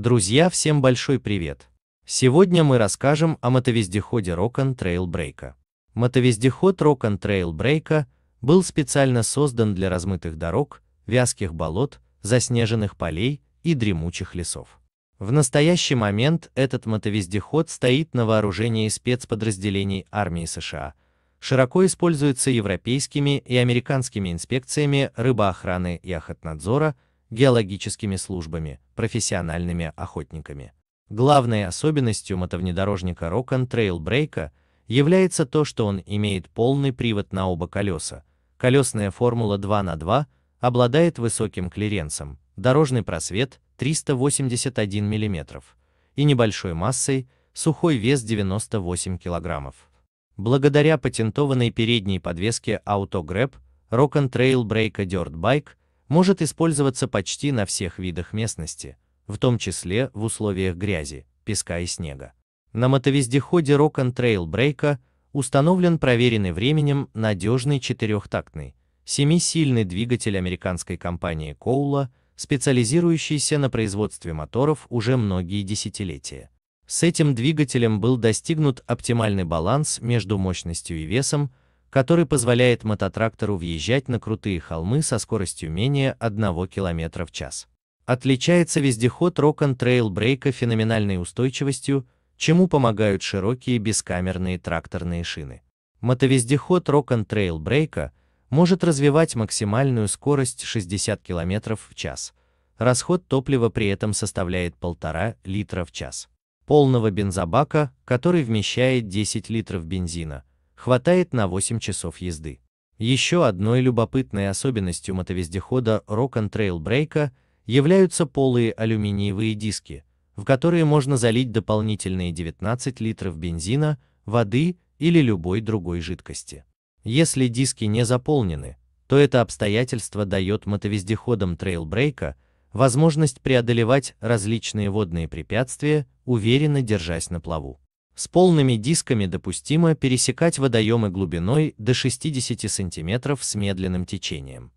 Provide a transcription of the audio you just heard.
Друзья, всем большой привет! Сегодня мы расскажем о мотовездеходе Rock'n Trail Break. Мотовездеход Rock'n Trail Break был специально создан для размытых дорог, вязких болот, заснеженных полей и дремучих лесов. В настоящий момент этот мотовездеход стоит на вооружении спецподразделений армии США, широко используется европейскими и американскими инспекциями рыбоохраны и охотнадзора – геологическими службами, профессиональными охотниками. Главной особенностью мотовнедорожника Rock and Trail Breaker является то, что он имеет полный привод на оба колеса. Колесная формула 2 на 2 обладает высоким клиренсом, дорожный просвет 381 мм и небольшой массой, сухой вес 98 кг. Благодаря патентованной передней подвеске AutoGrab Rock and Trail Breaker Dirt Bike может использоваться почти на всех видах местности, в том числе в условиях грязи, песка и снега. На мотовездеходе Rock and Trail Breaker установлен проверенный временем надежный четырехтактный, семисильный двигатель американской компании Коула, специализирующийся на производстве моторов уже многие десятилетия. С этим двигателем был достигнут оптимальный баланс между мощностью и весом, который позволяет мототрактору въезжать на крутые холмы со скоростью менее 1 км в час. Отличается вездеход Rock'n Trail Breaker феноменальной устойчивостью, чему помогают широкие бескамерные тракторные шины. Мотовездеход Rock'n Trail Breaker может развивать максимальную скорость 60 км в час. Расход топлива при этом составляет 1,5 литра в час. Полного бензобака, который вмещает 10 литров бензина – хватает на 8 часов езды. Еще одной любопытной особенностью мотовездехода Rock and Trail Breaker являются полые алюминиевые диски, в которые можно залить дополнительные 19 литров бензина, воды или любой другой жидкости. Если диски не заполнены, то это обстоятельство дает мотовездеходам Breaker возможность преодолевать различные водные препятствия, уверенно держась на плаву. С полными дисками допустимо пересекать водоемы глубиной до 60 см с медленным течением.